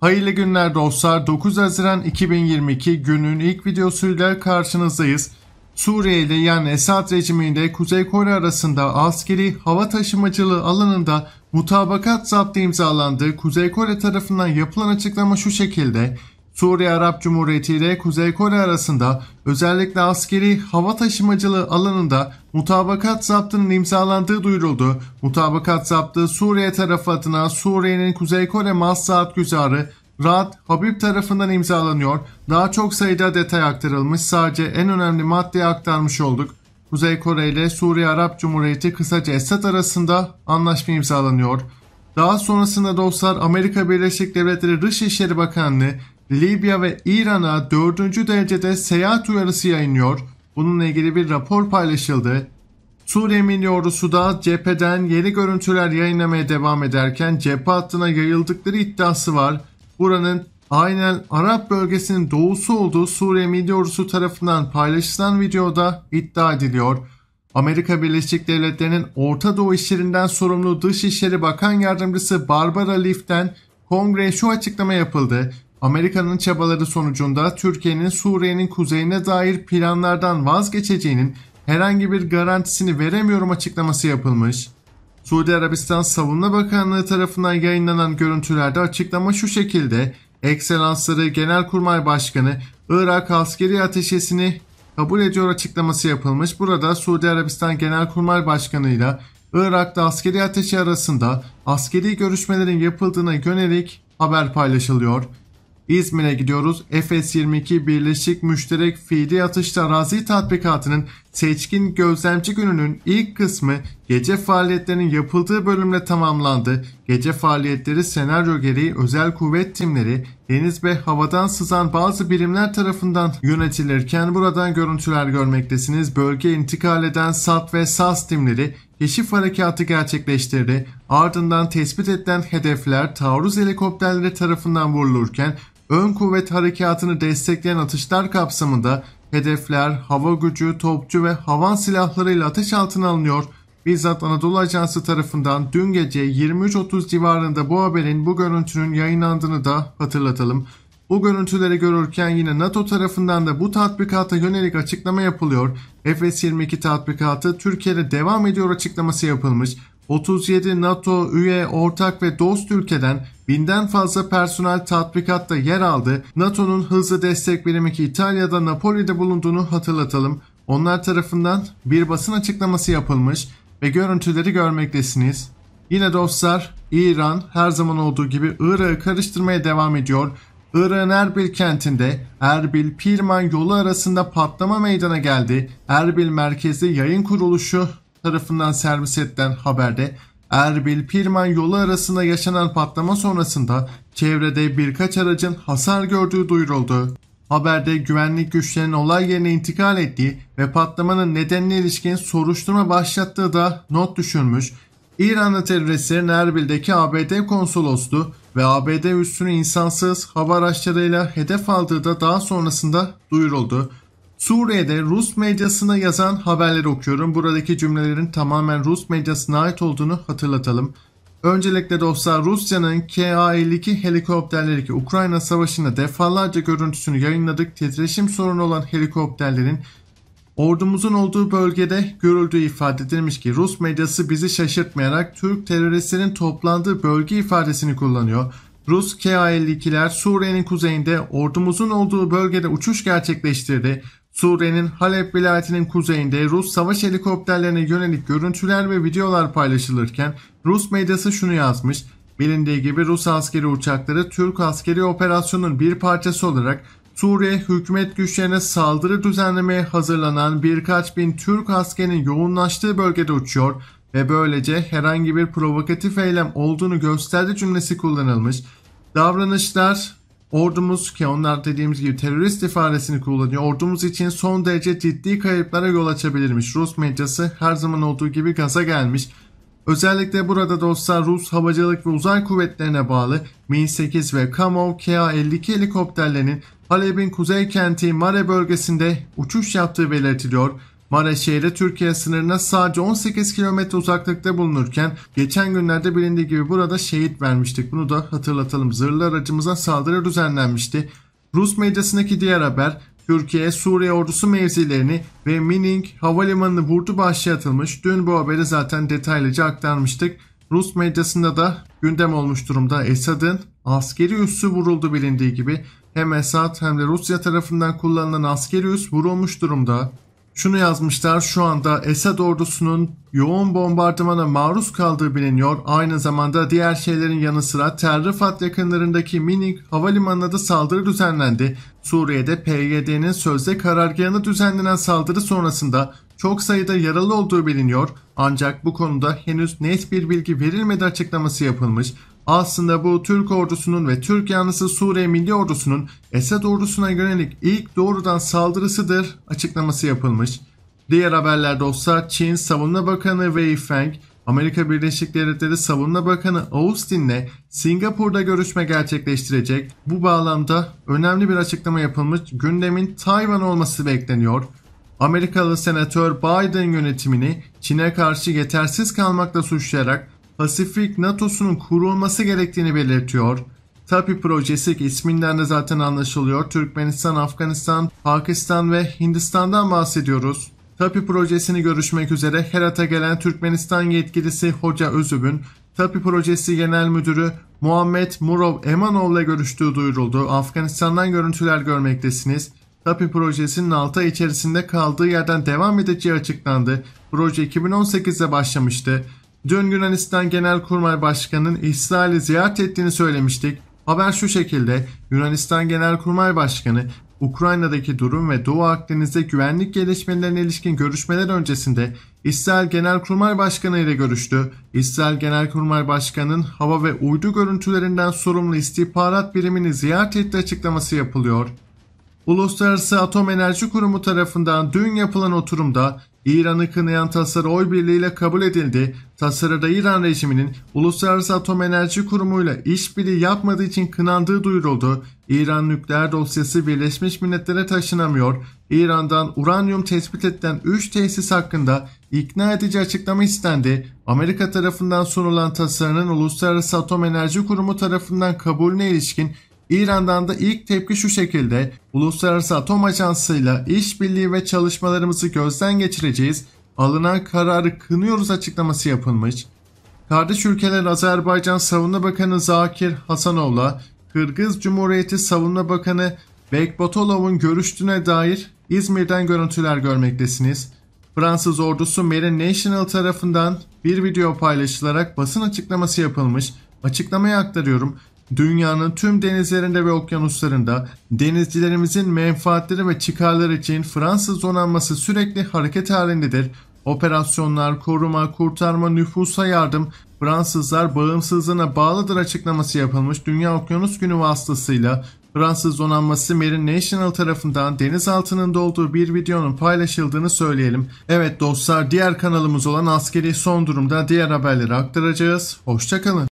Hayırlı günler dostlar. 9 Haziran 2022 günün ilk videosuyla karşınızdayız. Suriye ile yani Esad rejimiyle Kuzey Kore arasında askeri hava taşımacılığı alanında mutabakat zaptı imzalandı. Kuzey Kore tarafından yapılan açıklama şu şekilde. Suriye Arap Cumhuriyeti ile Kuzey Kore arasında özellikle askeri hava taşımacılığı alanında mutabakat zaptının imzalandığı duyuruldu. Mutabakat zaptı Suriye tarafı adına Suriye'nin Kuzey Kore Massaat Güzarı Rad Habib tarafından imzalanıyor. Daha çok sayıda detay aktarılmış sadece en önemli maddeyi aktarmış olduk. Kuzey Kore ile Suriye Arap Cumhuriyeti kısaca Esad arasında anlaşma imzalanıyor. Daha sonrasında dostlar Amerika Birleşik Devletleri Dışişleri Bakanlığı Libya ve İran'a 4. derecede seyahat uyarısı yayınlıyor. Bununla ilgili bir rapor paylaşıldı. Suriye Milli Ordusu da cepheden yeni görüntüler yayınlamaya devam ederken cephe hattına yayıldıkları iddiası var. Buranın aynen Arap bölgesinin doğusu olduğu Suriye Milli Ordusu tarafından paylaşılan videoda iddia ediliyor. Amerika Birleşik Devletleri'nin Orta Doğu işlerinden sorumlu Dışişleri Bakan Yardımcısı Barbara Leaf'ten Kongre şu açıklama yapıldı. Amerika'nın çabaları sonucunda Türkiye'nin Suriye'nin kuzeyine dair planlardan vazgeçeceğinin herhangi bir garantisini veremiyorum açıklaması yapılmış. Suudi Arabistan Savunma Bakanlığı tarafından yayınlanan görüntülerde açıklama şu şekilde Ekselansları Genelkurmay Başkanı Irak askeri ateşesini kabul ediyor açıklaması yapılmış. Burada Suudi Arabistan Genelkurmay Başkanı ile Irak'ta askeri ateşi arasında askeri görüşmelerin yapıldığına yönelik haber paylaşılıyor. İzmir'e gidiyoruz. Efes 22 Birleşik Müşterek Fiili atışta Arazi Tatbikatı'nın seçkin gözlemci gününün ilk kısmı gece faaliyetlerinin yapıldığı bölümle tamamlandı. Gece faaliyetleri senaryo gereği özel kuvvet timleri deniz ve havadan sızan bazı birimler tarafından yönetilirken buradan görüntüler görmektesiniz. Bölge intikal eden SAT ve SAS timleri keşif harekatı gerçekleştirdi. Ardından tespit edilen hedefler taarruz helikopterleri tarafından vurulurken ön kuvvet harekatını destekleyen atışlar kapsamında hedefler hava gücü, topçu ve havan silahlarıyla ateş altına alınıyor. Bizzat Anadolu Ajansı tarafından dün gece 23.30 civarında bu haberin, bu görüntünün yayınlandığını da hatırlatalım. Bu görüntüleri görürken yine NATO tarafından da bu tatbikata yönelik açıklama yapılıyor. Efes-22 tatbikatı Türkiye'de devam ediyor açıklaması yapılmış. 37 NATO üye, ortak ve dost ülkeden Binden fazla personel tatbikatta yer aldı. NATO'nun hızlı destek birimi ki İtalya'da Napoli'de bulunduğunu hatırlatalım. Onlar tarafından bir basın açıklaması yapılmış ve görüntüleri görmektesiniz. Yine dostlar İran her zaman olduğu gibi Irak'ı karıştırmaya devam ediyor. Irak'ın Erbil kentinde Erbil-Pirman yolu arasında patlama meydana geldi. Erbil merkezli yayın kuruluşu tarafından servis edilen haberde erbil pirman yolu arasında yaşanan patlama sonrasında çevrede birkaç aracın hasar gördüğü duyuruldu. Haberde güvenlik güçlerinin olay yerine intikal ettiği ve patlamanın nedenine ilişkin soruşturma başlattığı da not düşürmüş. İranlı teröristlerin Erbil'deki ABD konsolosluğu ve ABD üssünü insansız hava araçlarıyla hedef aldığı da daha sonrasında duyuruldu. Suriye'de Rus medyasına yazan haberleri okuyorum. Buradaki cümlelerin tamamen Rus medyasına ait olduğunu hatırlatalım. Öncelikle dostlar Rusya'nın Ka-52 helikopterleri ki Ukrayna Savaşı'nda defalarca görüntüsünü yayınladık. Titreşim sorunu olan helikopterlerin ordumuzun olduğu bölgede görüldüğü ifade edilmiş ki Rus medyası bizi şaşırtmayarak Türk teröristlerin toplandığı bölge ifadesini kullanıyor. Rus Ka-52'ler Suriye'nin kuzeyinde ordumuzun olduğu bölgede uçuş gerçekleştirdi. Suriye'nin Halep vilayetinin kuzeyinde Rus savaş helikopterlerine yönelik görüntüler ve videolar paylaşılırken Rus medyası şunu yazmış. Bilindiği gibi Rus askeri uçakları Türk askeri operasyonun bir parçası olarak Suriye hükümet güçlerine saldırı düzenlemeye hazırlanan birkaç bin Türk askerinin yoğunlaştığı bölgede uçuyor ve böylece herhangi bir provokatif eylem olduğunu gösterdi cümlesi kullanılmış. Davranışlar Ordumuz ki onlar dediğimiz gibi terörist ifadesini kullanıyor. Ordumuz için son derece ciddi kayıplara yol açabilirmiş. Rus medyası her zaman olduğu gibi gaza gelmiş. Özellikle burada dostlar Rus Havacılık ve Uzay Kuvvetlerine bağlı Mi-8 ve Kamov KA-52 helikopterlerinin Halep'in kuzey kenti Mare bölgesinde uçuş yaptığı belirtiliyor. Maraş şehri Türkiye sınırına sadece 18 kilometre uzaklıkta bulunurken geçen günlerde bilindiği gibi burada şehit vermiştik. Bunu da hatırlatalım. Zırhlı aracımıza saldırı düzenlenmişti. Rus medyasındaki diğer haber Türkiye, Suriye ordusu mevzilerini ve Mining havalimanını vurdu başlatılmış. Dün bu haberi zaten detaylıca aktarmıştık. Rus medyasında da gündem olmuş durumda Esad'ın askeri üssü vuruldu bilindiği gibi. Hem Esad hem de Rusya tarafından kullanılan askeri üs vurulmuş durumda. Şunu yazmışlar şu anda Esad ordusunun yoğun bombardımana maruz kaldığı biliniyor. Aynı zamanda diğer şeylerin yanı sıra Tel Rifat yakınlarındaki minik havalimanına da saldırı düzenlendi. Suriye'de PYD'nin sözde karargahına düzenlenen saldırı sonrasında çok sayıda yaralı olduğu biliniyor. Ancak bu konuda henüz net bir bilgi verilmedi açıklaması yapılmış. Aslında bu Türk ordusunun ve Türk yanlısı Suriye Milli Ordusu'nun Esed ordusuna yönelik ilk doğrudan saldırısıdır açıklaması yapılmış. Diğer haberlerde olsa Çin Savunma Bakanı Wei Feng, Amerika Birleşik Devletleri Savunma Bakanı Austin'le Singapur'da görüşme gerçekleştirecek. Bu bağlamda önemli bir açıklama yapılmış gündemin Tayvan olması bekleniyor. Amerikalı Senatör Biden yönetimini Çin'e karşı yetersiz kalmakla suçlayarak Pasifik NATO'sunun kurulması gerektiğini belirtiyor. TAPI projesi isminden de zaten anlaşılıyor. Türkmenistan, Afganistan, Pakistan ve Hindistan'dan bahsediyoruz. TAPI projesini görüşmek üzere Herat'a gelen Türkmenistan yetkilisi Hoca Özüb'ün TAPI projesi genel müdürü Muhammed Murov Emanov görüştüğü duyuruldu. Afganistan'dan görüntüler görmektesiniz. TAPI projesinin 6 ay içerisinde kaldığı yerden devam edeceği açıklandı. Proje 2018'de başlamıştı. Dün Yunanistan Genelkurmay Başkanı'nın İsrail'i ziyaret ettiğini söylemiştik. Haber şu şekilde Yunanistan Genelkurmay Başkanı Ukrayna'daki durum ve Doğu Akdeniz'de güvenlik gelişmelerine ilişkin görüşmeler öncesinde İsrail Genelkurmay Başkanı ile görüştü. İsrail Genelkurmay Başkanı'nın hava ve uydu görüntülerinden sorumlu istihbarat birimini ziyaret etti açıklaması yapılıyor. Uluslararası Atom Enerji Kurumu tarafından dün yapılan oturumda İran'ı kınayan tasarı oy birliğiyle kabul edildi. Tasarıda İran rejiminin Uluslararası Atom Enerji Kurumu ile işbirliği yapmadığı için kınandığı duyuruldu. İran nükleer dosyası Birleşmiş Milletler'e taşınamıyor. İran'dan uranyum tespit edilen 3 tesis hakkında ikna edici açıklama istendi. Amerika tarafından sunulan tasarının Uluslararası Atom Enerji Kurumu tarafından kabulüne ilişkin İran'dan da ilk tepki şu şekilde. Uluslararası Atom Ajansı'yla işbirliği ve çalışmalarımızı gözden geçireceğiz. Alınan kararı kınıyoruz açıklaması yapılmış. Kardeş ülkeler Azerbaycan Savunma Bakanı Zakir Hasanov'la Kırgız Cumhuriyeti Savunma Bakanı Bekbatolov'un görüştüğüne dair İzmir'den görüntüler görmektesiniz. Fransız ordusu Marine National tarafından bir video paylaşılarak basın açıklaması yapılmış. Açıklamaya aktarıyorum dünyanın tüm denizlerinde ve okyanuslarında denizcilerimizin menfaatleri ve çıkarları için Fransız donanması sürekli hareket halindedir. Operasyonlar, koruma, kurtarma, nüfusa yardım, Fransızlar bağımsızlığına bağlıdır açıklaması yapılmış Dünya Okyanus Günü vasıtasıyla Fransız donanması Marine National tarafından deniz altının olduğu bir videonun paylaşıldığını söyleyelim. Evet dostlar diğer kanalımız olan askeri son durumda diğer haberleri aktaracağız. Hoşçakalın.